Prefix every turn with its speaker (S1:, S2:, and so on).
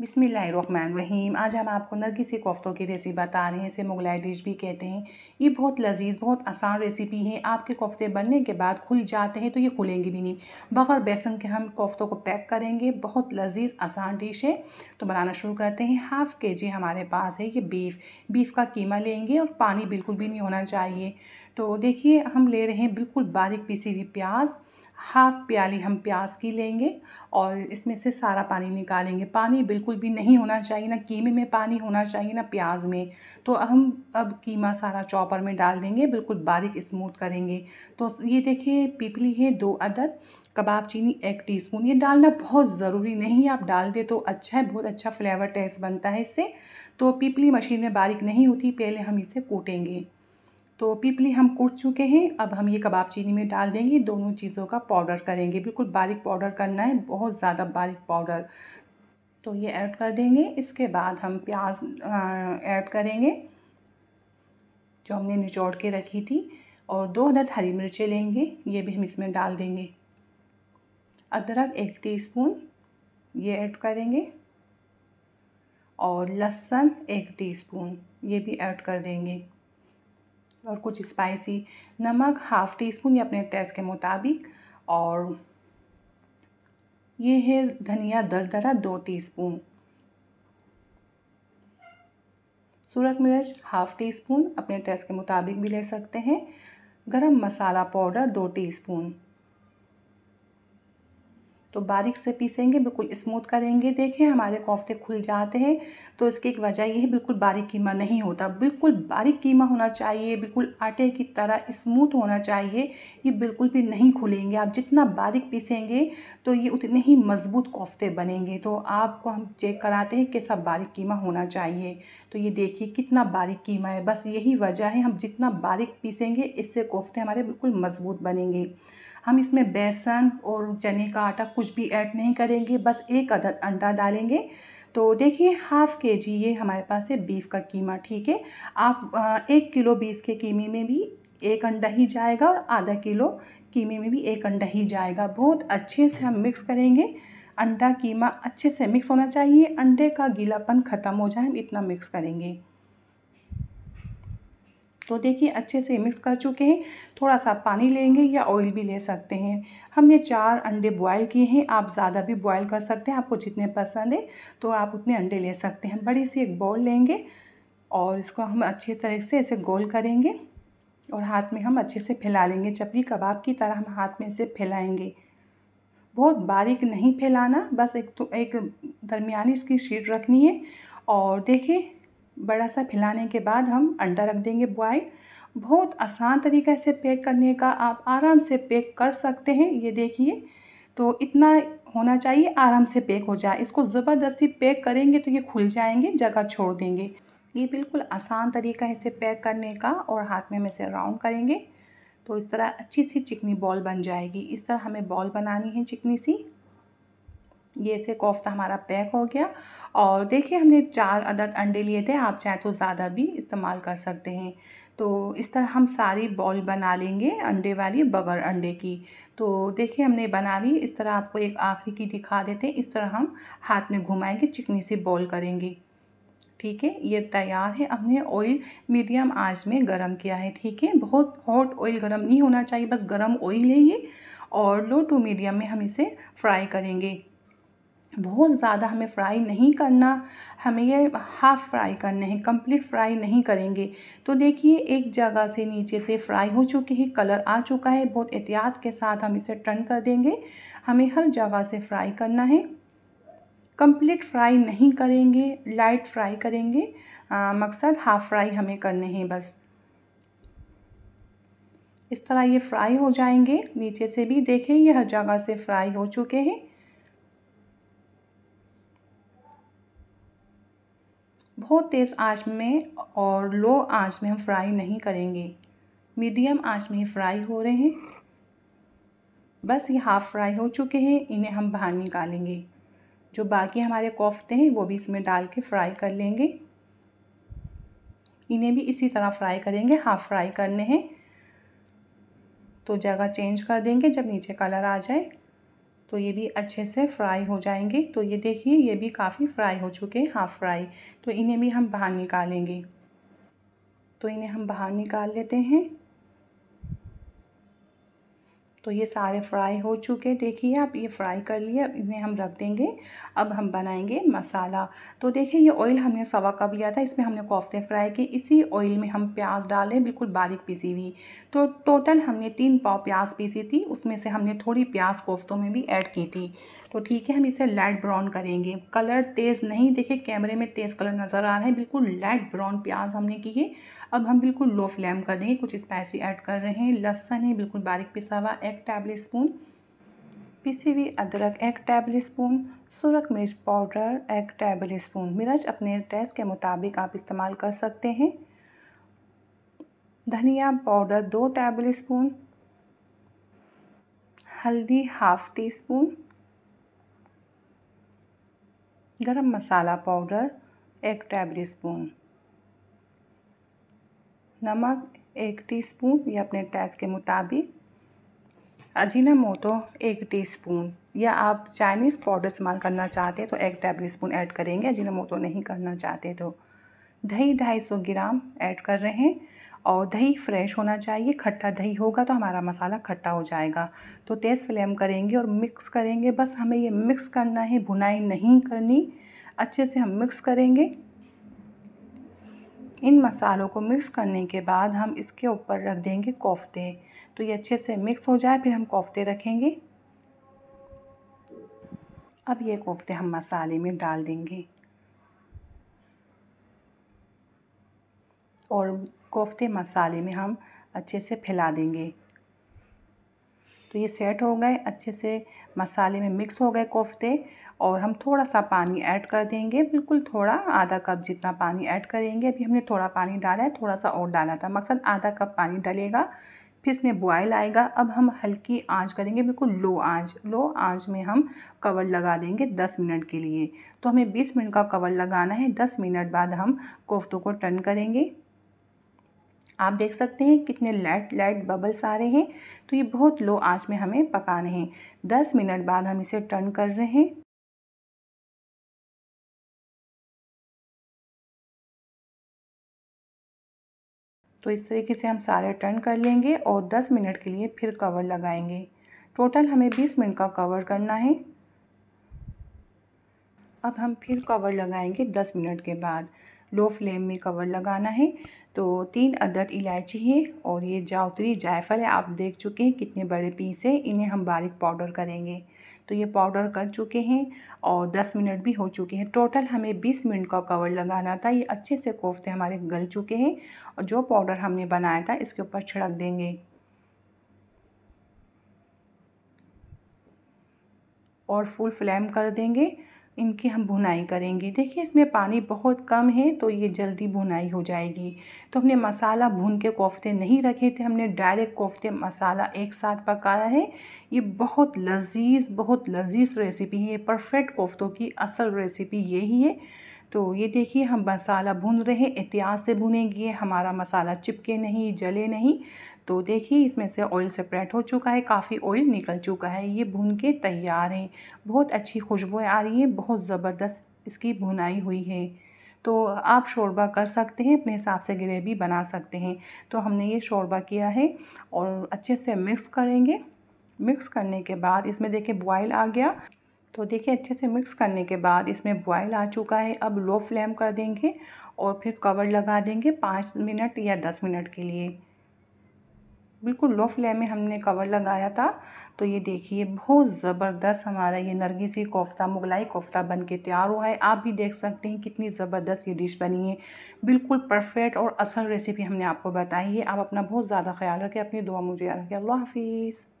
S1: बिसमीम आज हम आपको किसी कोफ्तों की रेसिपी बता रहे हैं इसे मुगलाई डिश भी कहते हैं ये बहुत लजीज बहुत आसान रेसिपी है आपके कोफ्ते बनने के बाद खुल जाते हैं तो ये खुलेंगे भी नहीं बगैर बेसन के हम कोफ्तों को पैक करेंगे बहुत लजीज आसान डिश है तो बनाना शुरू करते हैं हाफ़ के जी हमारे पास है ये बीफ बीफ का कीमा लेंगे और पानी बिल्कुल भी नहीं होना चाहिए तो देखिए हम ले रहे हैं बिल्कुल बारीक पीसी हुई प्याज़ हाफ़ प्याली हम प्याज की लेंगे और इसमें से सारा पानी निकालेंगे पानी बिल्कुल भी नहीं होना चाहिए ना कीमे में पानी होना चाहिए ना प्याज में तो हम अब कीमा सारा चॉपर में डाल देंगे बिल्कुल बारीक स्मूथ करेंगे तो ये देखिए पीपली है दो अदद कबाब चीनी एक टीस्पून ये डालना बहुत ज़रूरी नहीं है आप डाल दे तो अच्छा है बहुत अच्छा फ्लेवर टेस्ट बनता है इससे तो पीपली मशीन में बारीक नहीं होती पहले हम इसे कूटेंगे तो पिपली हम कूट चुके हैं अब हम ये कबाब चीनी में डाल देंगे दोनों चीज़ों का पाउडर करेंगे बिल्कुल बारीक पाउडर करना है बहुत ज़्यादा बारीक पाउडर तो ये ऐड कर देंगे इसके बाद हम प्याज ऐड करेंगे जो हमने निचोड़ के रखी थी और दो अदद हरी मिर्चें लेंगे ये भी हम इसमें डाल देंगे अदरक एक टीस्पून ये ऐड करेंगे और लहसुन एक टीस्पून ये भी ऐड कर देंगे और कुछ स्पाइसी नमक हाफ़ टी स्पून या अपने टेस्ट के मुताबिक और ये है धनिया दर दरा दो टी स्पून सूरत मिर्च हाफ़ टी स्पून अपने टेस्ट के मुताबिक भी ले सकते हैं गरम मसाला पाउडर दो टीस्पून तो बारीक से पीसेंगे बिल्कुल स्मूथ करेंगे देखें हमारे कोफ्ते खुल जाते हैं तो इसकी एक वजह यह है बिल्कुल बारीक कीमा नहीं होता बिल्कुल बारीक कीमा होना चाहिए बिल्कुल आटे की तरह स्मूथ होना चाहिए ये बिल्कुल भी नहीं खुलेंगे आप जितना बारीक पीसेंगे तो ये उतने ही मज़बूत कोफ्ते बनेंगे तो आपको हम चेक कराते हैं कैसा बारीक कीमा होना चाहिए तो ये देखिए कितना बारीक कीमा है बस यही वजह है हम जितना बारीक पीसेंगे इससे कोफ्ते हमारे बिल्कुल मज़बूत बनेंगे हम इसमें बेसन और चने का आटा कुछ कुछ भी ऐड नहीं करेंगे बस एक अदद अंडा डालेंगे तो देखिए हाफ़ के जी ये हमारे पास है बीफ़ का कीमा ठीक है आप एक किलो बीफ़ के कीमे में भी एक अंडा ही जाएगा और आधा किलो कीमे में भी एक अंडा ही जाएगा बहुत अच्छे से हम मिक्स करेंगे अंडा कीमा अच्छे से मिक्स होना चाहिए अंडे का गीलापन ख़त्म हो जाए हम इतना मिक्स करेंगे तो देखिए अच्छे से मिक्स कर चुके हैं थोड़ा सा पानी लेंगे या ऑयल भी ले सकते हैं हमने चार अंडे बॉयल किए हैं आप ज़्यादा भी बॉयल कर सकते हैं आपको जितने पसंद है तो आप उतने अंडे ले सकते हैं बड़ी सी एक बॉल लेंगे और इसको हम अच्छे तरह से ऐसे गोल करेंगे और हाथ में हम अच्छे से फैला लेंगे चपली कबाब की तरह हम हाथ में इसे फैलाएँगे बहुत बारीक नहीं फैलाना बस एक तो एक दरमिया इसकी शीट रखनी है और देखिए बड़ा सा फैलाने के बाद हम अंडा रख देंगे बॉयल बहुत आसान तरीक़े से पैक करने का आप आराम से पैक कर सकते हैं ये देखिए तो इतना होना चाहिए आराम से पैक हो जाए इसको ज़बरदस्ती पैक करेंगे तो ये खुल जाएंगे जगह छोड़ देंगे ये बिल्कुल आसान तरीका है इसे पैक करने का और हाथ में हम इसे राउंड करेंगे तो इस तरह अच्छी सी चिकनी बॉल बन जाएगी इस तरह हमें बॉल बनानी है चिकनी सी ये से कोफ्ता हमारा पैक हो गया और देखिए हमने चार अदद अंडे लिए थे आप चाहे तो ज़्यादा भी इस्तेमाल कर सकते हैं तो इस तरह हम सारी बॉल बना लेंगे अंडे वाली बगर अंडे की तो देखिए हमने बना ली इस तरह आपको एक आखिरी की दिखा देते हैं इस तरह हम हाथ में घुमाएंगे चिकनी से बॉल करेंगे ठीक है ये तैयार है हमने ऑयल मीडियम आंच में गरम किया है ठीक है बहुत हॉट ऑयल गरम नहीं होना चाहिए बस गरम ऑयल है ये और लो टू मीडियम में हम इसे फ्राई करेंगे बहुत ज़्यादा हमें फ्राई नहीं करना हमें ये हाफ़ फ्राई करने हैं कंप्लीट फ्राई नहीं करेंगे तो देखिए एक जगह से नीचे से फ्राई हो चुकी है कलर आ चुका है बहुत एहतियात के साथ हम इसे टर्न कर देंगे हमें हर जगह से फ्राई करना है कंप्लीट फ्राई नहीं करेंगे लाइट फ्राई करेंगे आ, मकसद हाफ़ फ्राई हमें करने हैं बस इस तरह ये फ्राई हो जाएंगे नीचे से भी देखें ये हर जगह से फ्राई हो चुके हैं बहुत तेज़ आंच में और लो आंच में हम फ्राई नहीं करेंगे मीडियम आंच में ही फ्राई हो रहे हैं बस ये हाफ़ फ्राई हो चुके हैं इन्हें हम बाहर निकालेंगे जो बाकी हमारे कोफ्ते हैं वो भी इसमें डाल के फ्राई कर लेंगे इन्हें भी इसी तरह फ्राई करेंगे हाफ़ फ्राई करने हैं तो जगह चेंज कर देंगे जब नीचे कलर आ जाए तो ये भी अच्छे से फ्राई हो जाएंगे तो ये देखिए ये भी काफ़ी फ्राई हो चुके हैं हाफ फ्राई तो इन्हें भी हम बाहर निकालेंगे तो इन्हें हम बाहर निकाल लेते हैं तो ये सारे फ्राई हो चुके देखिए आप ये फ्राई कर लिए अब इन्हें हम रख देंगे अब हम बनाएंगे मसाला तो देखिए ये ऑयल हमने सवा कप लिया था इसमें हमने कोफ्ते फ्राई किए इसी ऑयल में हम प्याज डालें बिल्कुल बारीक पीसी हुई तो टोटल हमने तीन पाव प्याज पीसी थी उसमें से हमने थोड़ी प्याज कोफ्तों में भी ऐड की थी तो ठीक है हम इसे लाइट ब्राउन करेंगे कलर तेज़ नहीं देखे कैमरे में तेज़ कलर नज़र आ रहा है बिल्कुल लाइट ब्राउन प्याज हमने की है अब हम बिल्कुल लो फ्लेम कर देंगे कुछ स्पाइसी ऐड कर रहे हैं लहसन है बिल्कुल बारीक पिसा हुआ एक टेबल स्पून पिसी हुई अदरक एक टेबल स्पून सुरख मिर्च पाउडर एक टेबल स्पून मिर्च अपने टेस्ट के मुताबिक आप इस्तेमाल कर सकते हैं धनिया पाउडर दो टेबल स्पून हल्दी हाफ टी स्पून गरम मसाला पाउडर एक टेबल स्पून नमक एक टीस्पून या अपने टेस्ट के मुताबिक अजीना मोतो एक टीस्पून या आप चाइनीज़ पाउडर इस्तेमाल करना चाहते हैं तो एक टेबल स्पून ऐड करेंगे अजीना मोतो नहीं करना चाहते तो दही ढाई सौ ग्राम ऐड कर रहे हैं और दही फ्रेश होना चाहिए खट्टा दही होगा तो हमारा मसाला खट्टा हो जाएगा तो तेज़ फ्लेम करेंगे और मिक्स करेंगे बस हमें ये मिक्स करना है भुनाई नहीं करनी अच्छे से हम मिक्स करेंगे इन मसालों को मिक्स करने के बाद हम इसके ऊपर रख देंगे कोफ्ते तो ये अच्छे से मिक्स हो जाए फिर हम कोफ्ते रखेंगे अब ये कोफ्ते हम मसाले में डाल देंगे और कोफ्ते मसाले में हम अच्छे से फैला देंगे तो ये सेट हो गए अच्छे से मसाले में मिक्स हो गए कोफ्ते और हम थोड़ा सा पानी ऐड कर देंगे बिल्कुल थोड़ा आधा कप जितना पानी ऐड करेंगे अभी हमने थोड़ा पानी डाला है थोड़ा सा और डाला था मकसद आधा कप पानी डलेगा फिर इसमें बॉयल आएगा अब हम हल्की आंच करेंगे बिल्कुल लो आंच लो आंच में हम कवर लगा देंगे दस मिनट के लिए तो हमें बीस मिनट का कवर लगाना है दस मिनट बाद हम कोफ्तों को टर्न करेंगे आप देख सकते हैं कितने लाइट लाइट बबल्स आ रहे हैं तो ये बहुत लो आंच में हमें पकाने हैं दस मिनट बाद हम इसे टर्न कर रहे हैं तो इस तरीके से हम सारे टर्न कर लेंगे और 10 मिनट के लिए फिर कवर लगाएंगे टोटल हमें 20 मिनट का कवर करना है अब हम फिर कवर लगाएंगे 10 मिनट के बाद लो फ्लेम में कवर लगाना है तो तीन अदद इलायची है और ये जावतरी जायफल है आप देख चुके हैं कितने बड़े पीस हैं इन्हें हम बारीक पाउडर करेंगे तो ये पाउडर कर चुके हैं और 10 मिनट भी हो चुके हैं टोटल हमें 20 मिनट का कवर लगाना था ये अच्छे से कोफ्ते हमारे गल चुके हैं और जो पाउडर हमने बनाया था इसके ऊपर छिड़क देंगे और फुल फ्लेम कर देंगे इनकी हम भुनाई करेंगे देखिए इसमें पानी बहुत कम है तो ये जल्दी भुनाई हो जाएगी तो हमने मसाला भून के कोफ्ते नहीं रखे थे हमने डायरेक्ट कोफ्ते मसाला एक साथ पकाया है ये बहुत लजीज बहुत लजीज रेसिपी है परफेक्ट कोफ्तों की असल रेसिपी यही है तो ये देखिए हम मसाला भून रहे हैं एहतियात से भुनेंगे हमारा मसाला चिपके नहीं जले नहीं तो देखिए इसमें से ऑयल सेपरेट हो चुका है काफ़ी ऑयल निकल चुका है ये भून के तैयार हैं बहुत अच्छी खुशबू आ रही है बहुत ज़बरदस्त इसकी भुनाई हुई है तो आप शोरबा कर सकते हैं अपने हिसाब से ग्रेवी बना सकते हैं तो हमने ये शोरबा किया है और अच्छे से मिक्स करेंगे मिक्स करने के बाद इसमें देखिए बॉयल आ गया तो देखिए अच्छे से मिक्स करने के बाद इसमें बॉयल आ चुका है अब लो फ्लेम कर देंगे और फिर कवर लगा देंगे पाँच मिनट या दस मिनट के लिए बिल्कुल लो फ्लेम में हमने कवर लगाया था तो ये देखिए बहुत ज़बरदस्त हमारा ये नरगिसी कोफ्ता मुगलाई कोफ्ता बन के तैयार हुआ है आप भी देख सकते हैं कितनी ज़बरदस्त ये डिश बनी है बिल्कुल परफेक्ट और असल रेसिपी हमने आपको बताई है आप अपना बहुत ज़्यादा ख्याल रखें अपनी दुआ मुझे याद रखें अल्लाह हाफिज़